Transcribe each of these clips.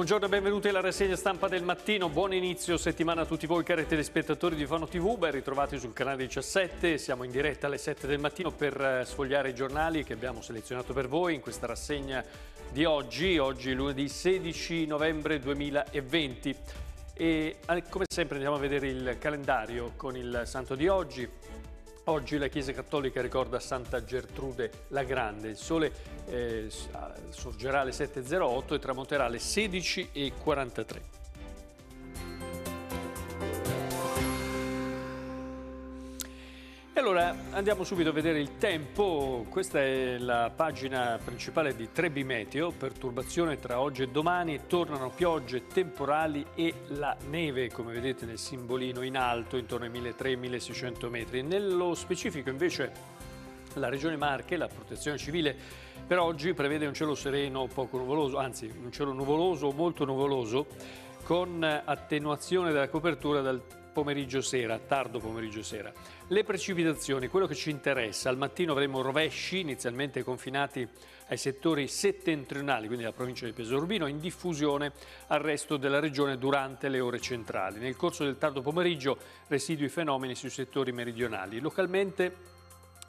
Buongiorno e benvenuti alla rassegna stampa del mattino, buon inizio settimana a tutti voi cari telespettatori di Fano TV, ben ritrovati sul canale 17, siamo in diretta alle 7 del mattino per eh, sfogliare i giornali che abbiamo selezionato per voi in questa rassegna di oggi, oggi lunedì 16 novembre 2020 e eh, come sempre andiamo a vedere il calendario con il santo di oggi, Oggi la Chiesa Cattolica ricorda Santa Gertrude la Grande. Il sole eh, ah, sorgerà alle 7.08 e tramonterà alle 16.43. allora andiamo subito a vedere il tempo, questa è la pagina principale di Trebi Meteo, perturbazione tra oggi e domani, tornano piogge, temporali e la neve come vedete nel simbolino in alto intorno ai 1300-1600 metri. Nello specifico invece la Regione Marche, la Protezione Civile, per oggi prevede un cielo sereno poco nuvoloso, anzi un cielo nuvoloso o molto nuvoloso con attenuazione della copertura dal pomeriggio sera, tardo pomeriggio sera. Le precipitazioni, quello che ci interessa, al mattino avremo rovesci inizialmente confinati ai settori settentrionali, quindi la provincia di Pesorbino, in diffusione al resto della regione durante le ore centrali. Nel corso del tardo pomeriggio residui fenomeni sui settori meridionali. Localmente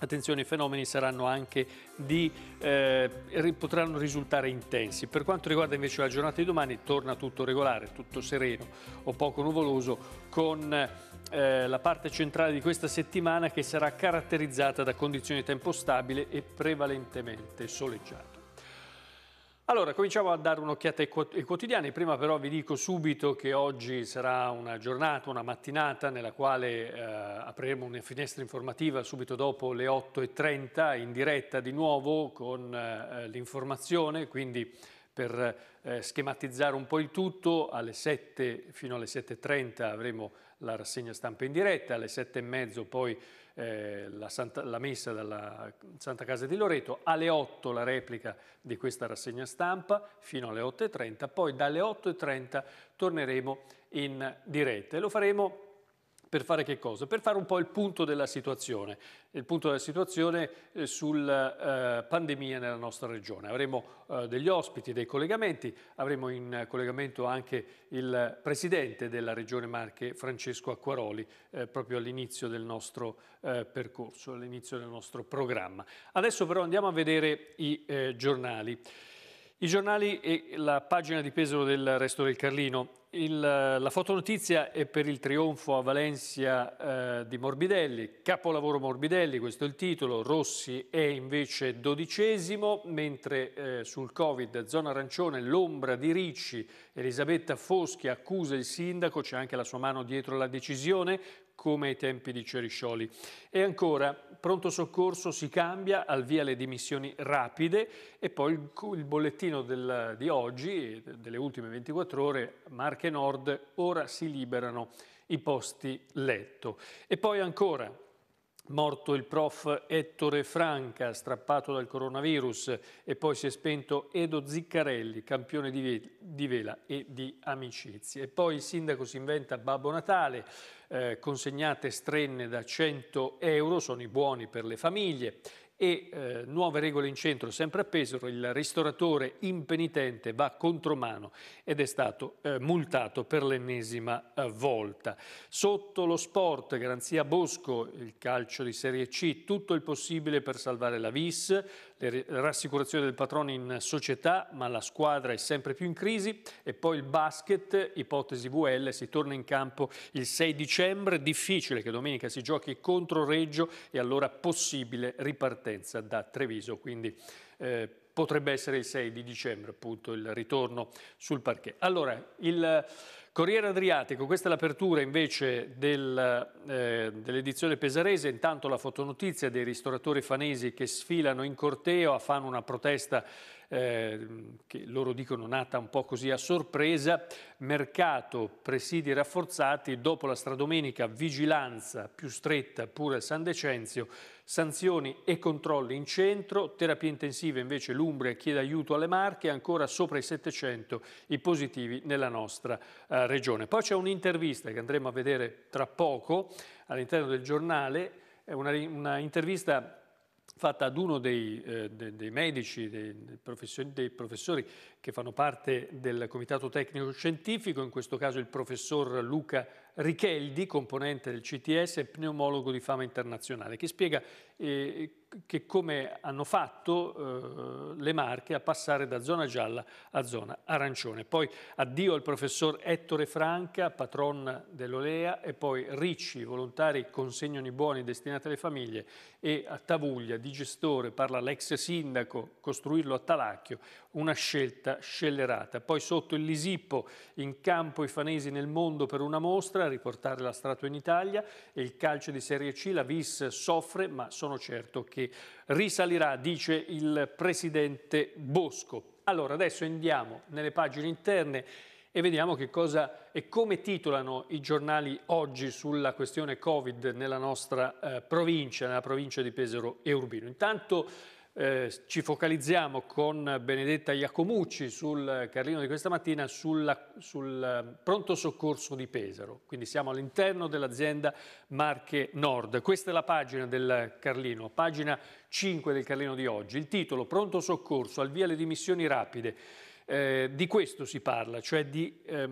Attenzione, i fenomeni saranno anche di, eh, potranno risultare intensi. Per quanto riguarda invece la giornata di domani, torna tutto regolare, tutto sereno o poco nuvoloso, con eh, la parte centrale di questa settimana che sarà caratterizzata da condizioni di tempo stabile e prevalentemente soleggiate. Allora, cominciamo a dare un'occhiata ai quotidiani, prima però vi dico subito che oggi sarà una giornata, una mattinata nella quale eh, apriremo una finestra informativa subito dopo le 8.30 in diretta di nuovo con eh, l'informazione, quindi per eh, schematizzare un po' il tutto alle 7 fino alle 7.30 avremo la rassegna stampa in diretta, alle 7.30 poi eh, la, Santa, la, messa dalla Santa Casa di Loreto, alle 8 la replica di questa rassegna stampa fino alle 8.30, poi dalle 8.30 torneremo in diretta e lo faremo per fare che cosa? Per fare un po' il punto della situazione, il punto della situazione eh, sulla eh, pandemia nella nostra regione. Avremo eh, degli ospiti, dei collegamenti, avremo in collegamento anche il presidente della regione Marche, Francesco Acquaroli, proprio all'inizio del nostro percorso, all'inizio del nostro programma. Adesso però andiamo a vedere i giornali. I giornali e la pagina di Pesaro del Resto del Carlino il, la fotonotizia è per il trionfo a Valencia eh, di Morbidelli, capolavoro Morbidelli, questo è il titolo, Rossi è invece dodicesimo, mentre eh, sul Covid, zona arancione, l'ombra di Ricci, Elisabetta Foschi accusa il sindaco, c'è anche la sua mano dietro la decisione, come ai tempi di Ceriscioli. E ancora, pronto soccorso si cambia al via le dimissioni rapide e poi il, il bollettino del, di oggi, delle ultime 24 ore, Marche Nord, ora si liberano i posti letto. E poi ancora, Morto il prof Ettore Franca, strappato dal coronavirus, e poi si è spento Edo Ziccarelli, campione di vela e di amicizie. E poi il sindaco si inventa Babbo Natale, eh, consegnate strenne da 100 euro, sono i buoni per le famiglie e eh, nuove regole in centro, sempre a Pesaro, il ristoratore impenitente va contromano ed è stato eh, multato per l'ennesima eh, volta. Sotto lo sport, Garanzia Bosco, il calcio di Serie C, tutto il possibile per salvare la VIS, le rassicurazioni del patrone in società, ma la squadra è sempre più in crisi e poi il basket, ipotesi VL, si torna in campo il 6 dicembre, difficile che domenica si giochi contro Reggio e allora possibile ripartenza da Treviso, quindi eh, potrebbe essere il 6 di dicembre appunto il ritorno sul parquet. Allora, il Corriere Adriatico, questa è l'apertura invece del, eh, dell'edizione pesarese, intanto la fotonotizia dei ristoratori fanesi che sfilano in corteo, fanno una protesta Ehm, che loro dicono nata un po' così a sorpresa, mercato, presidi rafforzati, dopo la stradomenica vigilanza più stretta pure a San Decenzio, sanzioni e controlli in centro, terapie intensive invece l'Umbria chiede aiuto alle Marche, ancora sopra i 700 i positivi nella nostra eh, regione. Poi c'è un'intervista che andremo a vedere tra poco all'interno del giornale, una, una intervista fatta ad uno dei, eh, dei, dei medici, dei professori, dei, professori che fanno parte del comitato tecnico scientifico, in questo caso il professor Luca Richeldi, componente del CTS e pneumologo di fama internazionale, che spiega eh, che come hanno fatto eh, le Marche a passare da zona gialla a zona arancione. Poi addio al professor Ettore Franca, patron dell'Olea, e poi Ricci, volontari consegnano i buoni destinati alle famiglie, e a Tavuglia, di gestore, parla l'ex sindaco, costruirlo a Talacchio, una scelta scellerata. Poi sotto il Lisippo, in campo i fanesi nel mondo per una mostra, a riportare la Strato in Italia e il calcio di Serie C, la Vis soffre ma sono certo che risalirà, dice il presidente Bosco. Allora adesso andiamo nelle pagine interne e vediamo che cosa e come titolano i giornali oggi sulla questione Covid nella nostra eh, provincia, nella provincia di Pesaro e Urbino. Intanto eh, ci focalizziamo con Benedetta Iacomucci sul Carlino di questa mattina sulla, sul eh, pronto soccorso di Pesaro, quindi siamo all'interno dell'azienda Marche Nord. Questa è la pagina del Carlino, pagina 5 del Carlino di oggi. Il titolo Pronto soccorso al via le dimissioni rapide. Eh, di questo si parla, cioè di eh,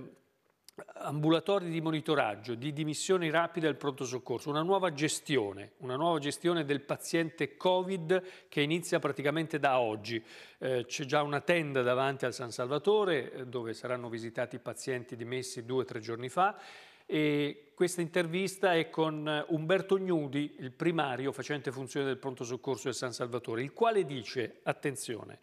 ambulatori di monitoraggio, di dimissioni rapide al pronto soccorso, una nuova gestione, una nuova gestione del paziente Covid che inizia praticamente da oggi. Eh, c'è già una tenda davanti al San Salvatore eh, dove saranno visitati i pazienti dimessi due o tre giorni fa e questa intervista è con eh, Umberto Gnudi, il primario facente funzione del pronto soccorso del San Salvatore, il quale dice, attenzione,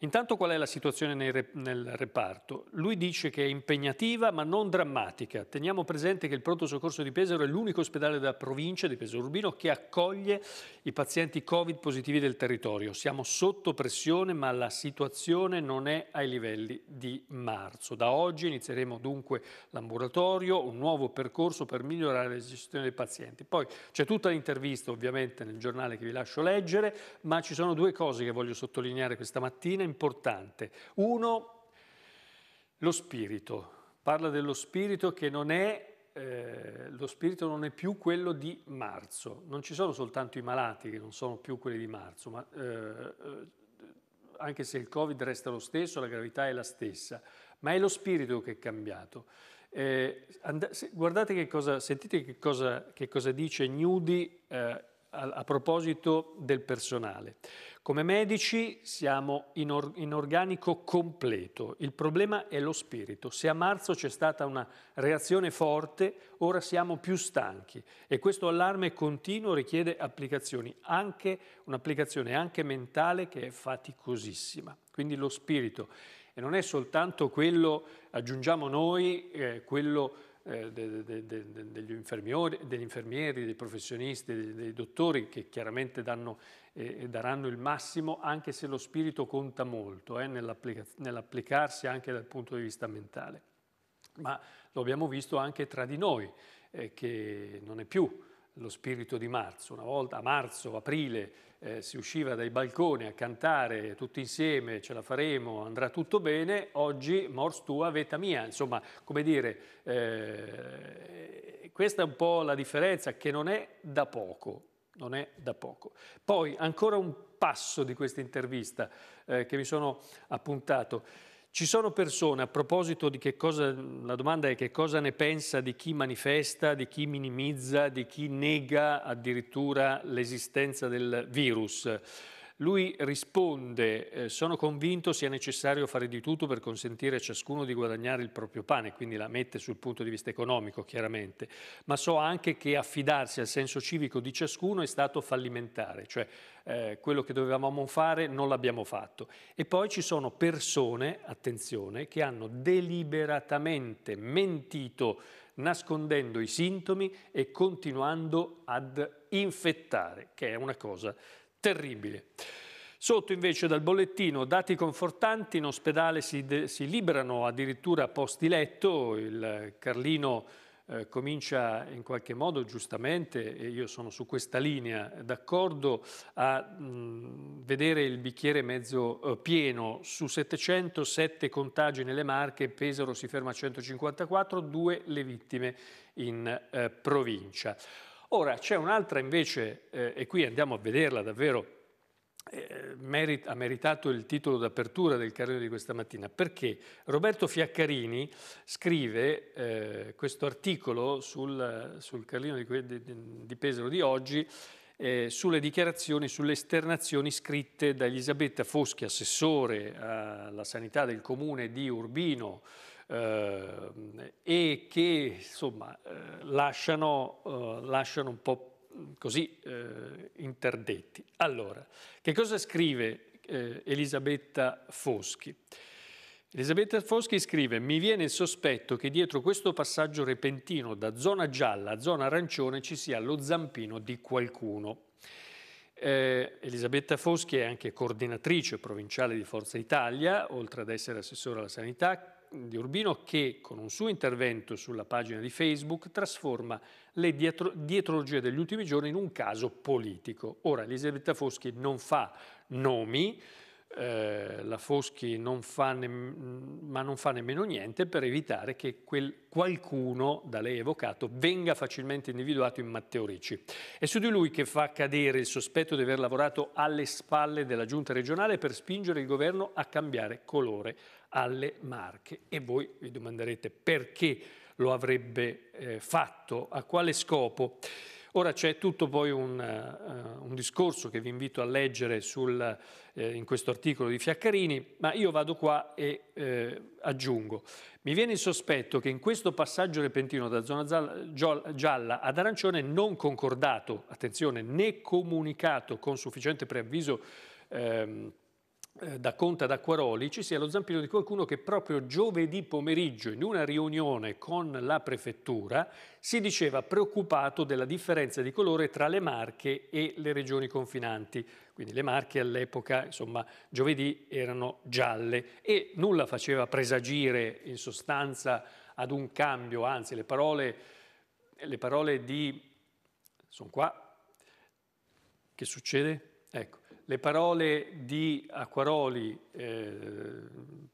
Intanto qual è la situazione nel reparto? Lui dice che è impegnativa ma non drammatica. Teniamo presente che il pronto soccorso di Pesaro è l'unico ospedale della provincia di Pesaro Urbino che accoglie i pazienti Covid positivi del territorio. Siamo sotto pressione ma la situazione non è ai livelli di marzo. Da oggi inizieremo dunque l'ambulatorio, un nuovo percorso per migliorare la gestione dei pazienti. Poi c'è tutta l'intervista ovviamente nel giornale che vi lascio leggere, ma ci sono due cose che voglio sottolineare questa mattina importante. Uno, lo spirito. Parla dello spirito che non è eh, lo spirito non è più quello di marzo, non ci sono soltanto i malati che non sono più quelli di marzo, ma eh, eh anche se il Covid resta lo stesso, la gravità è la stessa, ma è lo spirito che è cambiato. Eh, and- guardate che cosa, sentite che cosa, che cosa dice Nudi a, a proposito del personale. Come medici siamo in, or, in, organico completo, il problema è lo spirito. Se a marzo c'è stata una reazione forte, ora siamo più stanchi e questo allarme continuo richiede applicazioni, anche un'applicazione anche mentale che è faticosissima. Quindi lo spirito. E non è soltanto quello, aggiungiamo noi, eh, quello eh, de, de, de, degli, degli, infermieri, dei professionisti, dei, dei dottori che chiaramente danno, eh, daranno il massimo anche se lo spirito conta molto eh, nell'applica- nell'applicarsi anche dal punto di vista mentale. Ma lo abbiamo visto anche tra di noi, eh, che non è più lo spirito di marzo. Una volta a marzo, aprile, eh, si usciva dai balconi a cantare tutti insieme, ce la faremo, andrà tutto bene, oggi mors tua, veta mia. Insomma, come dire, eh, questa è un po' la differenza che non è da poco, non è da poco. Poi, ancora un passo di questa intervista eh, che mi sono appuntato. Ci sono persone, a proposito di che cosa, la domanda è che cosa ne pensa di chi manifesta, di chi minimizza, di chi nega addirittura l'esistenza del virus. Lui risponde, eh, sono convinto sia necessario fare di tutto per consentire a ciascuno di guadagnare il proprio pane, quindi la mette sul punto di vista economico chiaramente, ma so anche che affidarsi al senso civico di ciascuno è stato fallimentare, cioè eh, quello che dovevamo fare non l'abbiamo fatto. E poi ci sono persone, attenzione, che hanno deliberatamente mentito nascondendo i sintomi e continuando ad infettare, che è una cosa terribili. Sotto invece dal bollettino dati confortanti, in ospedale si, si liberano addirittura posti letto, il Carlino eh, comincia in qualche modo giustamente, e io sono su questa linea d'accordo, a mh, vedere il bicchiere mezzo eh, pieno. Su 707 contagi nelle Marche, Pesaro si ferma a 154, due le vittime in eh, provincia. Ora c'è un'altra invece, eh, e qui andiamo a vederla davvero, eh, merit, ha meritato il titolo d'apertura del Carrello di questa mattina, perché Roberto Fiaccarini scrive eh, questo articolo sul, sul Carlino di, di, di, Pesaro di oggi eh, sulle dichiarazioni, sulle esternazioni scritte da Elisabetta Foschi, assessore alla sanità del comune di Urbino, Ehm, e che insomma, eh, lasciano, eh, lasciano, un po' così eh, interdetti. Allora, che cosa scrive Elisabetta Foschi? Elisabetta Foschi scrive: Mi viene il sospetto che dietro questo passaggio repentino da zona gialla a zona arancione ci sia lo zampino di qualcuno. Eh, Elisabetta Foschi è anche coordinatrice provinciale di Forza Italia, oltre ad essere assessore alla sanità, di Urbino che con un suo intervento sulla pagina di Facebook trasforma le dietro, dietrologie degli ultimi giorni in un caso politico. Ora Elisabetta Foschi non fa nomi, eh, la Foschi non fa, ne- ma non fa nemmeno niente per evitare che quel qualcuno da lei evocato venga facilmente individuato in Matteo Ricci. È su di lui che fa cadere il sospetto di aver lavorato alle spalle della giunta regionale per spingere il governo a cambiare colore alle Marche. E voi vi domanderete perché lo avrebbe eh, fatto, a quale scopo? Ora c'è tutto poi un, uh, un, discorso che vi invito a leggere sul, uh, in questo articolo di Fiaccarini, ma io vado qua e uh, aggiungo. Mi viene il sospetto che in questo passaggio repentino da zona gialla ad arancione non concordato, attenzione, né comunicato con sufficiente preavviso ehm, eh, da Conta d'Acquaroli ci sia lo zampino di qualcuno che proprio giovedì pomeriggio in una riunione con la prefettura si diceva preoccupato della differenza di colore tra le Marche e le regioni confinanti. Quindi le Marche all'epoca, insomma, giovedì erano gialle e nulla faceva presagire in sostanza ad un cambio, anzi le parole, le parole di... sono qua. Che succede? Ecco le parole di Acquaroli, eh,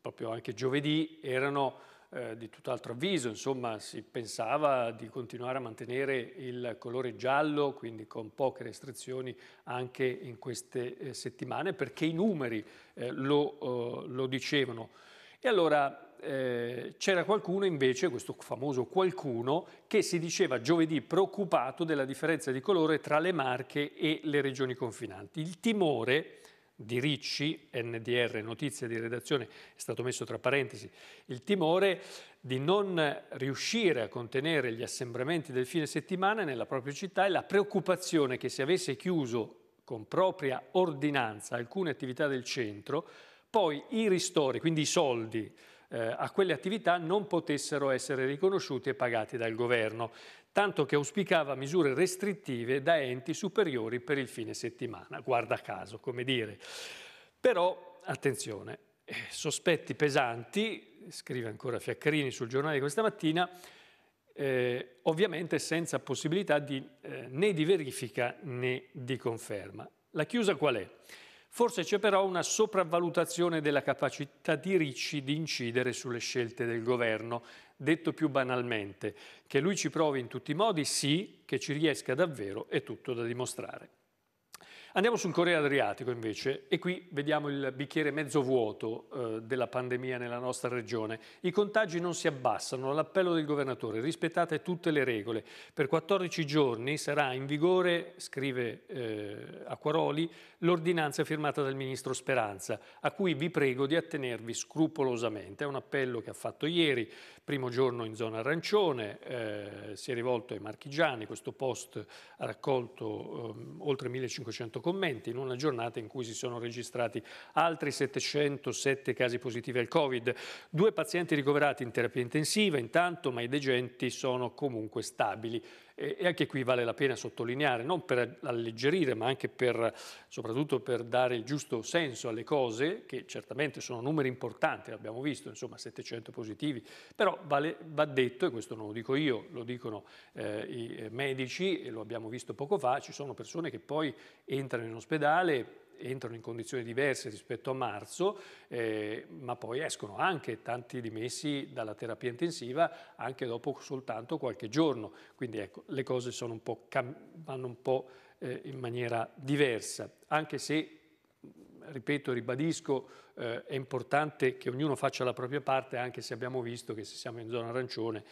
proprio anche giovedì, erano eh, di tutt'altro avviso, insomma si pensava di continuare a mantenere il colore giallo, quindi con poche restrizioni anche in queste eh, settimane, perché i numeri eh, lo, eh, lo dicevano. E allora eh, c'era qualcuno invece, questo famoso qualcuno, che si diceva giovedì preoccupato della differenza di colore tra le Marche e le regioni confinanti. Il timore di Ricci, NDR, notizia di redazione, è stato messo tra parentesi, il timore di non riuscire a contenere gli assembramenti del fine settimana nella propria città e la preoccupazione che se avesse chiuso con propria ordinanza alcune attività del centro, poi i ristori, quindi i soldi eh, a quelle attività non potessero essere riconosciuti e pagati dal governo, tanto che auspicava misure restrittive da enti superiori per il fine settimana, guarda caso, come dire. Però, attenzione, eh, sospetti pesanti, scrive ancora Fiaccherini sul giornale di questa mattina, eh, ovviamente senza possibilità di, eh, né di verifica né di conferma. La chiusa qual è? Forse c'è però una sopravvalutazione della capacità di Ricci di incidere sulle scelte del governo, detto più banalmente, che lui ci provi in tutti i modi, sì, che ci riesca davvero è tutto da dimostrare. Andiamo sul Corriere Adriatico invece e qui vediamo il bicchiere mezzo vuoto eh, della pandemia nella nostra regione. I contagi non si abbassano, all'appello del governatore, rispettate tutte le regole. Per 14 giorni sarà in vigore, scrive eh, Acquaroli, l'ordinanza firmata dal ministro Speranza, a cui vi prego di attenervi scrupolosamente. È un appello che ha fatto ieri Primo giorno in zona arancione, eh, si è rivolto ai marchigiani, questo post ha raccolto eh, oltre 1500 commenti in una giornata in cui si sono registrati altri 707 casi positivi al Covid, due pazienti ricoverati in terapia intensiva intanto, ma i degenti sono comunque stabili. E anche qui vale la pena sottolineare, non per alleggerire, ma anche per, soprattutto per dare il giusto senso alle cose, che certamente sono numeri importanti, l'abbiamo visto, insomma 700 positivi, però vale, va detto, e questo non lo dico io, lo dicono eh, i eh, medici, e lo abbiamo visto poco fa, ci sono persone che poi entrano in ospedale, entrano in condizioni diverse rispetto a marzo, eh, ma poi escono anche tanti dimessi dalla terapia intensiva anche dopo soltanto qualche giorno. Quindi ecco, le cose sono un po vanno un po' eh, in maniera diversa, anche se ripeto, ribadisco, eh, è importante che ognuno faccia la propria parte, anche se abbiamo visto che se siamo in zona arancione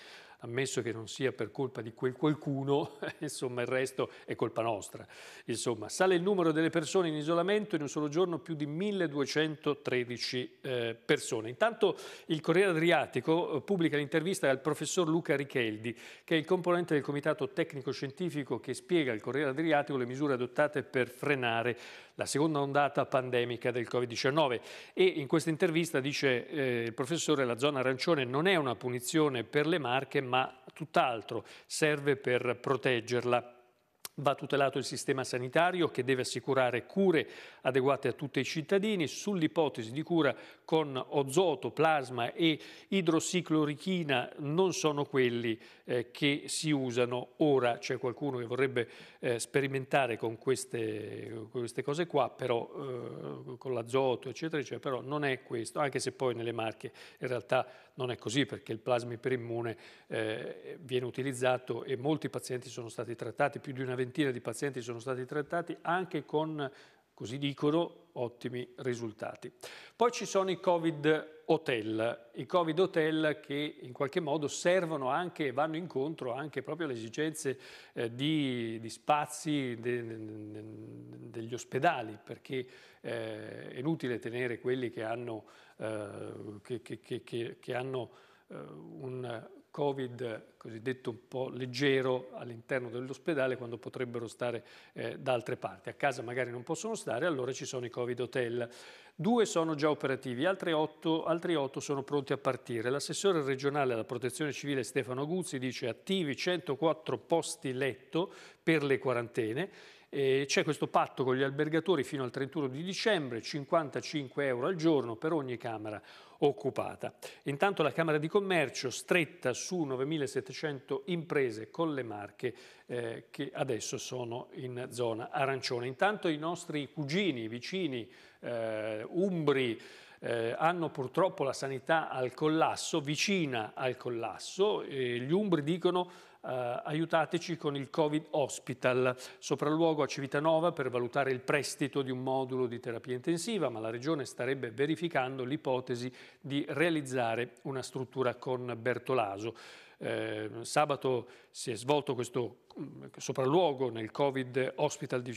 ammesso che non sia per colpa di quel qualcuno, insomma il resto è colpa nostra. Insomma, sale il numero delle persone in isolamento in un solo giorno più di 1213 eh, persone. Intanto il Corriere Adriatico eh, pubblica l'intervista al professor Luca Richeldi, che è il componente del comitato tecnico-scientifico che spiega al Corriere Adriatico le misure adottate per frenare la seconda ondata pandemica del Covid-19 e in questa intervista dice eh, il professore la zona arancione non è una punizione per le marche ma tutt'altro, serve per proteggerla. Va tutelato il sistema sanitario che deve assicurare cure adeguate a tutti i cittadini. Sull'ipotesi di cura con ozoto, plasma e idrossiclorichina non sono quelli eh, che si usano ora. C'è qualcuno che vorrebbe eh, sperimentare con queste, queste, cose qua, però eh, con l'azoto, eccetera, eccetera, però non è questo, anche se poi nelle marche in realtà non è così perché il plasma iperimmune eh, viene utilizzato e molti pazienti sono stati trattati, più di una ventina di pazienti sono stati trattati anche con così dicono, ottimi risultati. Poi ci sono i Covid hotel, i Covid hotel che in qualche modo servono anche e vanno incontro anche proprio alle esigenze eh, di, di, spazi de, de, de, degli ospedali, perché eh, è inutile tenere quelli che hanno, eh, che, che, che, hanno eh, un, Covid cosiddetto un po' leggero all'interno dell'ospedale quando potrebbero stare eh, da altre parti. A casa magari non possono stare, allora ci sono i Covid hotel. Due sono già operativi, altri otto, altri otto sono pronti a partire. L'assessore regionale alla protezione civile Stefano Guzzi dice attivi 104 posti letto per le quarantene eh, c'è questo patto con gli albergatori fino al 31 di dicembre, 55 euro al giorno per ogni camera occupata. Intanto la Camera di Commercio stretta su 9.700 imprese con le marche eh, che adesso sono in zona arancione. Intanto i nostri cugini, vicini, eh, umbri, eh, hanno purtroppo la sanità al collasso, vicina al collasso. E gli umbri dicono eh, aiutateci con il Covid Hospital, sopralluogo a Civitanova per valutare il prestito di un modulo di terapia intensiva, ma la Regione starebbe verificando l'ipotesi di realizzare una struttura con Bertolaso. Eh, sabato si è svolto questo mm, sopralluogo nel Covid Hospital di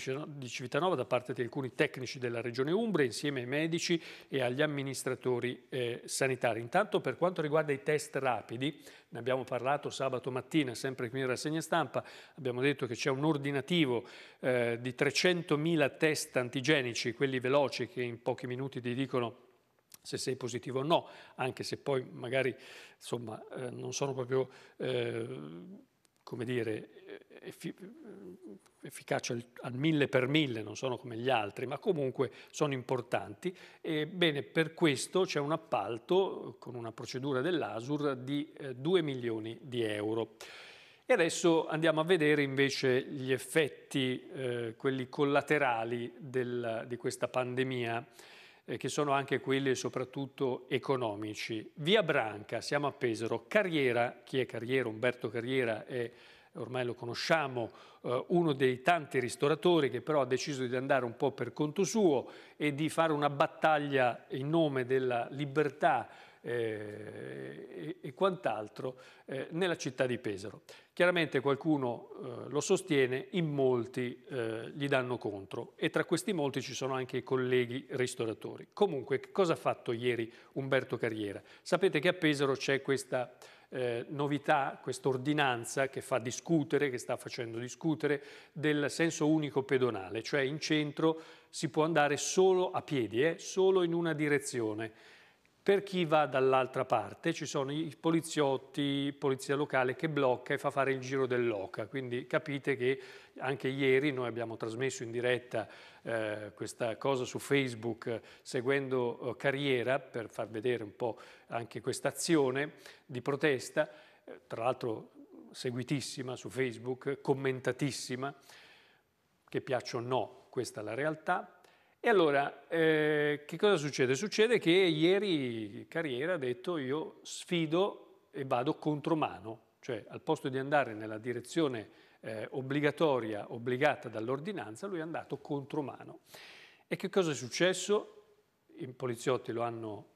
Civitanova da parte di alcuni tecnici della Regione Umbria insieme ai medici e agli amministratori eh, sanitari. Intanto per quanto riguarda i test rapidi, ne abbiamo parlato sabato mattina sempre qui in rassegna stampa, abbiamo detto che c'è un ordinativo eh, di 300.000 test antigenici, quelli veloci che in pochi minuti ti dicono se sei positivo o no, anche se poi magari insomma, eh, non sono proprio eh, come dire, eh, effi- eh, efficaci al, al, mille per mille, non sono come gli altri, ma comunque sono importanti. Ebbene, per questo c'è un appalto con una procedura dell'ASUR di eh, 2 milioni di euro. E adesso andiamo a vedere invece gli effetti, eh, quelli collaterali del, di questa pandemia eh, che sono anche quelli soprattutto economici. Via Branca, siamo a Pesaro, Carriera, chi è Carriera? Umberto Carriera è ormai lo conosciamo, eh, uno dei tanti ristoratori che però ha deciso di andare un po' per conto suo e di fare una battaglia in nome della libertà eh, e, quant'altro eh, nella città di Pesaro. Chiaramente qualcuno eh, lo sostiene, in molti eh, gli danno contro e tra questi molti ci sono anche i colleghi ristoratori. Comunque, cosa ha fatto ieri Umberto Carriera? Sapete che a Pesaro c'è questa eh, novità, ordinanza che fa discutere, che sta facendo discutere, del senso unico pedonale, cioè in centro si può andare solo a piedi, eh, solo in una direzione per chi va dall'altra parte ci sono i poliziotti, polizia locale che blocca e fa fare il giro dell'oca, quindi capite che anche ieri noi abbiamo trasmesso in diretta eh, questa cosa su Facebook seguendo eh, Carriera per far vedere un po' anche questa azione di protesta, eh, tra l'altro seguitissima su Facebook, commentatissima, che piaccia o no, questa è la realtà, e allora, eh, che cosa succede? Succede che ieri Carriera ha detto io sfido e vado contromano, cioè al posto di andare nella direzione eh, obbligatoria, obbligata dall'ordinanza, lui è andato contromano. E che cosa è successo? I poliziotti lo hanno,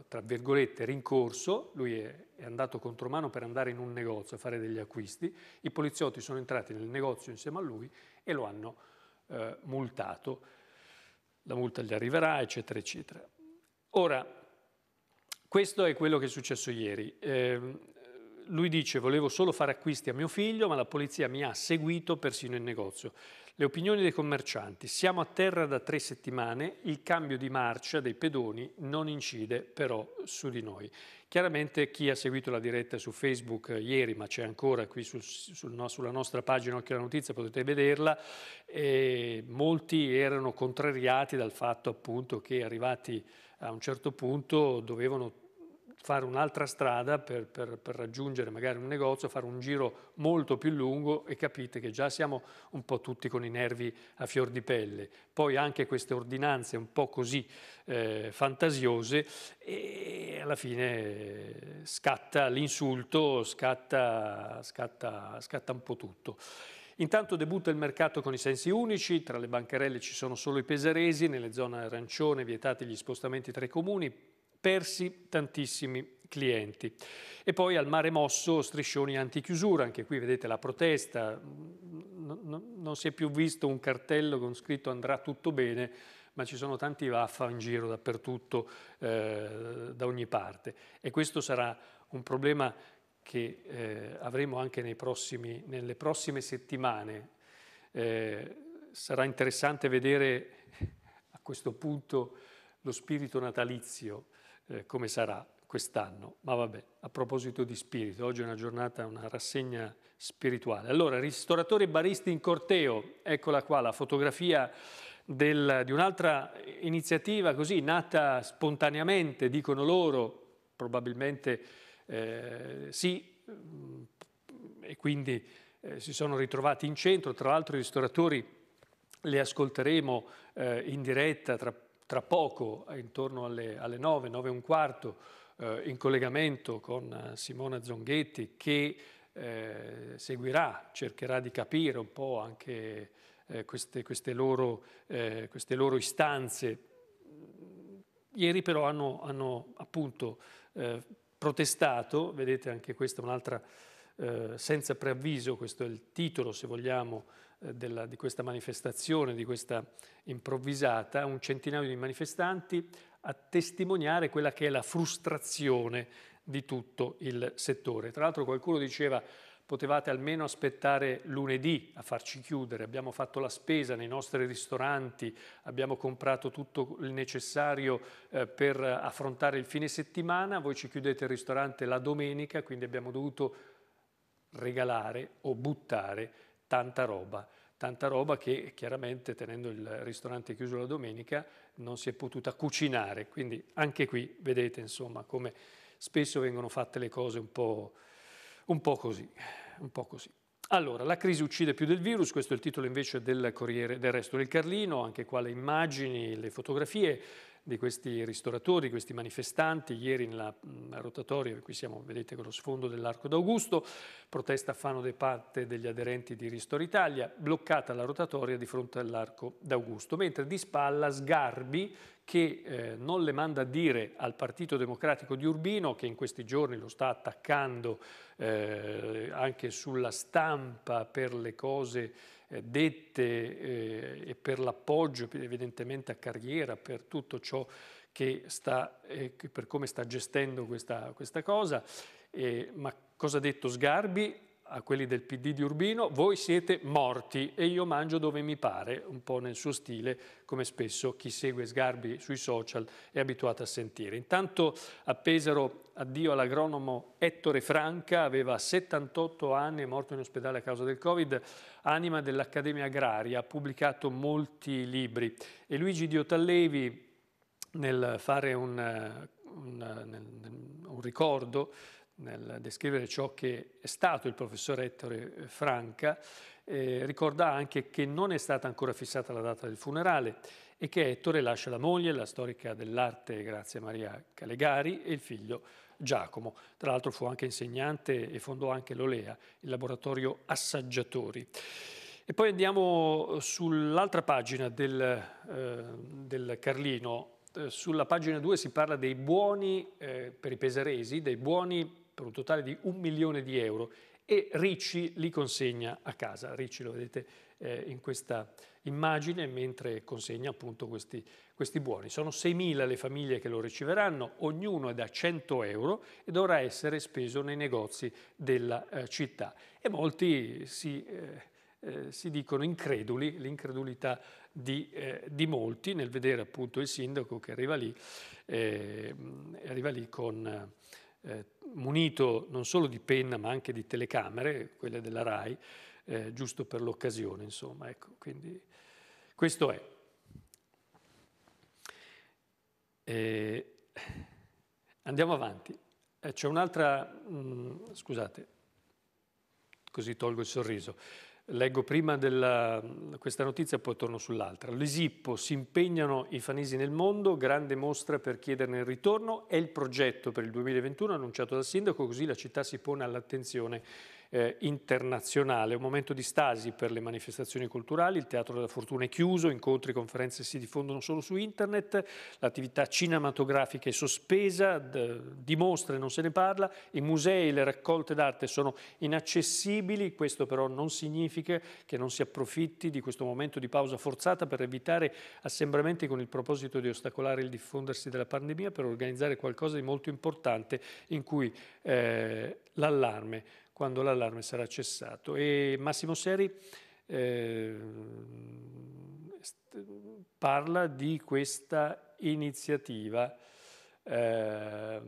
eh, tra virgolette, rincorso, lui è, è andato contromano per andare in un negozio a fare degli acquisti, i poliziotti sono entrati nel negozio insieme a lui e lo hanno eh, multato la multa gli arriverà, eccetera, eccetera. Ora, questo è quello che è successo ieri. Eh, lui dice volevo solo fare acquisti a mio figlio, ma la polizia mi ha seguito persino in negozio. Le opinioni dei commercianti. Siamo a terra da tre settimane, il cambio di marcia dei pedoni non incide però su di noi. Chiaramente chi ha seguito la diretta su Facebook ieri, ma c'è ancora qui sul, sul, sulla nostra pagina Occhio alla Notizia, potete vederla, eh, molti erano contrariati dal fatto appunto che arrivati a un certo punto dovevano fare un'altra strada per, per, per, raggiungere magari un negozio, fare un giro molto più lungo e capite che già siamo un po' tutti con i nervi a fior di pelle. Poi anche queste ordinanze un po' così eh, fantasiose e alla fine eh, scatta l'insulto, scatta, scatta, scatta un po' tutto. Intanto debutta il mercato con i sensi unici, tra le bancarelle ci sono solo i pesaresi, nelle zone arancione vietati gli spostamenti tra i comuni, persi tantissimi clienti. E poi al mare mosso striscioni antichiusura, anche qui vedete la protesta, mm, non si è più visto un cartello con scritto andrà tutto bene, ma ci sono tanti vaffa in giro dappertutto, eh, da ogni parte. E questo sarà un problema che eh, avremo anche prossimi, nelle prossime settimane. Eh, sarà interessante vedere a questo punto lo spirito natalizio eh, come sarà quest'anno. Ma vabbè, a proposito di spirito, oggi è una giornata, una rassegna spirituale. Allora, ristoratori e baristi in corteo, eccola qua la fotografia del, di un'altra iniziativa così nata spontaneamente, dicono loro, probabilmente eh, sì, mm, e quindi eh, si sono ritrovati in centro, tra l'altro i ristoratori le ascolteremo eh, in diretta tra poco tra poco, eh, intorno alle, alle 9, 9 e un quarto, eh, in collegamento con eh, Simona Zonghetti che eh, seguirà, cercherà di capire un po' anche eh, queste, queste, loro, eh, queste, loro, istanze. Ieri però hanno, hanno appunto protestato, vedete anche questa è un'altra, senza preavviso, questo è il titolo se vogliamo, eh, della, di questa manifestazione, di questa improvvisata, un centinaio di manifestanti a testimoniare quella che è la frustrazione di tutto il settore. Tra l'altro qualcuno diceva potevate almeno aspettare lunedì a farci chiudere, abbiamo fatto la spesa nei nostri ristoranti, abbiamo comprato tutto il necessario eh, per affrontare il fine settimana, voi ci chiudete il ristorante la domenica, quindi abbiamo dovuto regalare o buttare tanta roba, tanta roba che chiaramente tenendo il ristorante chiuso la domenica non si è potuta cucinare, quindi anche qui vedete insomma come spesso vengono fatte le cose un po', un po così, un po così. Allora, la crisi uccide più del virus, questo è il titolo invece del Corriere del Resto del Carlino, anche qua le immagini, le fotografie, di questi ristoratori, di questi manifestanti, ieri nella mm, rotatoria, qui siamo, vedete, con lo sfondo dell'Arco d'Augusto, protesta fanno da parte degli aderenti di Ristor Italia, bloccata la rotatoria di fronte all'Arco d'Augusto, mentre di spalla Sgarbi, che eh, non le manda a dire al Partito Democratico di Urbino, che in questi giorni lo sta attaccando eh, anche sulla stampa per le cose eh, dette eh, e per l'appoggio evidentemente a carriera, per tutto ciò che sta, eh, per come sta gestendo questa, questa cosa. ma cosa ha detto Sgarbi? a quelli del PD di Urbino, voi siete morti e io mangio dove mi pare, un po' nel suo stile, come spesso chi segue Sgarbi sui social è abituato a sentire. Intanto a Pesaro addio all'agronomo Ettore Franca, aveva 78 anni, è morto in ospedale a causa del Covid, anima dell'Accademia Agraria, ha pubblicato molti libri. E Luigi Diotallevi, nel fare un, un, un ricordo nel descrivere ciò che è stato il professor Ettore eh, Franca, eh, ricorda anche che non è stata ancora fissata la data del funerale e che Ettore lascia la moglie, la storica dell'arte Grazia Maria Calegari, e il figlio Giacomo. Tra l'altro fu anche insegnante e fondò anche l'Olea, il laboratorio assaggiatori. E poi andiamo sull'altra pagina del, eh, del Carlino. Eh, sulla pagina 2 si parla dei buoni, eh, per i pesaresi, dei buoni per un totale di un milione di euro e Ricci li consegna a casa. Ricci lo vedete eh, in questa immagine mentre consegna appunto questi, questi buoni. Sono 6.000 le famiglie che lo riceveranno, ognuno è da 100 euro e dovrà essere speso nei negozi della eh, città. E molti si, eh, eh si dicono increduli, l'incredulità di, eh, di, molti nel vedere appunto il sindaco che arriva lì, eh, arriva lì con eh, munito non solo di penna ma anche di telecamere, quelle della RAI, eh, giusto per l'occasione, insomma. Ecco, quindi questo è. E eh, andiamo avanti. Eh, c'è un'altra, mm, scusate, così tolgo il sorriso. Leggo prima della, questa notizia, poi torno sull'altra. L'Esippo, si impegnano i fanesi nel mondo, grande mostra per chiederne il ritorno, è il progetto per il 2021 annunciato dal sindaco, così la città si pone all'attenzione eh, internazionale. Un momento di stasi per le manifestazioni culturali, il Teatro della Fortuna è chiuso, incontri e conferenze si diffondono solo su internet, l'attività cinematografica è sospesa, di mostre non se ne parla, i musei e le raccolte d'arte sono inaccessibili, questo però non significa che non si approfitti di questo momento di pausa forzata per evitare assembramenti con il proposito di ostacolare il diffondersi della pandemia per organizzare qualcosa di molto importante in cui eh, l'allarme quando l'allarme sarà cessato. E Massimo Seri eh, parla di questa iniziativa. Eh,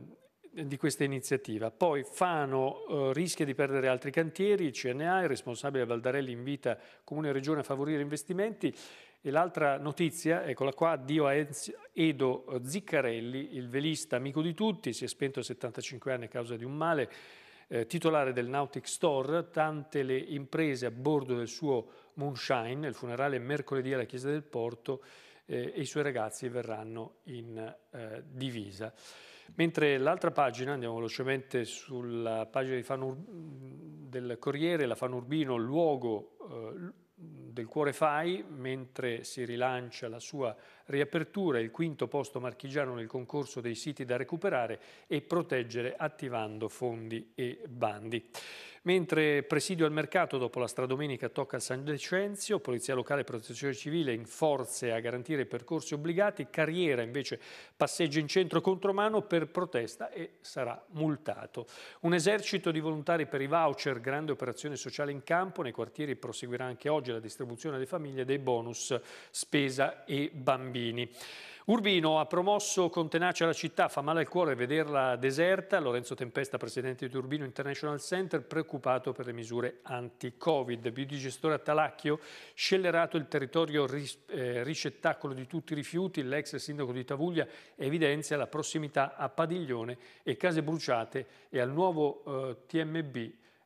di questa iniziativa. Poi Fano eh, rischia di perdere altri cantieri, il CNA, il responsabile Valdarelli invita Comune e Regione a favorire investimenti e l'altra notizia, eccola qua, Dio a Edo Ziccarelli, il velista amico di tutti, si è spento a 75 anni a causa di un male eh, titolare del Nautic Store, tante le imprese a bordo del suo Moonshine, il funerale mercoledì alla Chiesa del Porto, eh, e i suoi ragazzi verranno in eh, divisa. Mentre l'altra pagina, andiamo velocemente sulla pagina Fanur, del Corriere, la Fanurbino, luogo eh, del cuore Fai, mentre si rilancia la sua riapertura, il quinto posto marchigiano nel concorso dei siti da recuperare e proteggere attivando fondi e bandi. Mentre presidio al mercato dopo la stradomenica tocca al San Decenzio, Polizia Locale e Protezione Civile in forze a garantire i percorsi obbligati, Carriera invece passeggia in centro contromano per protesta e sarà multato. Un esercito di volontari per i voucher, grande operazione sociale in campo, nei quartieri proseguirà anche oggi la distribuzione alle famiglie dei bonus spesa e bambini. Urbino ha promosso con tenacia la città, fa male al cuore vederla deserta. Lorenzo Tempesta, presidente di Urbino International Center, preoccupato per le misure anti-Covid. Biodigestore a Talacchio, scellerato il territorio ris eh, ricettacolo di tutti i rifiuti. L'ex sindaco di Tavuglia evidenzia la prossimità a Padiglione e Case Bruciate e al nuovo eh, TMB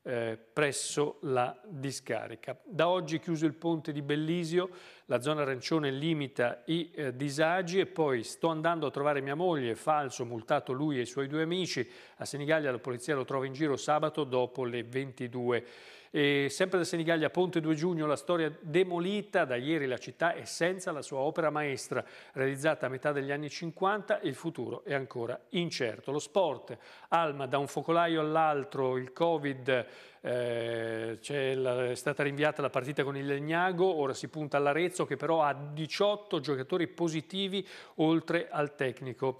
eh, presso la discarica. Da oggi chiuso il ponte di Bellisio, la zona arancione limita i eh, disagi e poi sto andando a trovare mia moglie, falso, multato lui e i suoi due amici, a Senigallia la polizia lo trova in giro sabato dopo le 22. E sempre da Senigallia, Ponte 2 Giugno, la storia demolita, da ieri la città è senza la sua opera maestra, realizzata a metà degli anni 50, il futuro è ancora incerto. Lo sport, Alma, da un focolaio all'altro, il Covid, eh, è, la, è stata rinviata la partita con il Legnago, ora si punta all'Arezzo che però ha 18 giocatori positivi oltre al tecnico.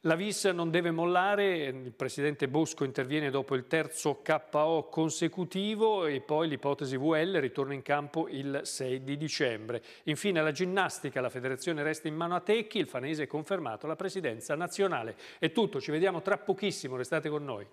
La vis non deve mollare, il presidente Bosco interviene dopo il terzo KO consecutivo e poi l'ipotesi VL ritorna in campo il 6 di dicembre. Infine la ginnastica, la federazione resta in mano a Tecchi, il fanese è confermato la presidenza nazionale. È tutto, ci vediamo tra pochissimo, restate con noi.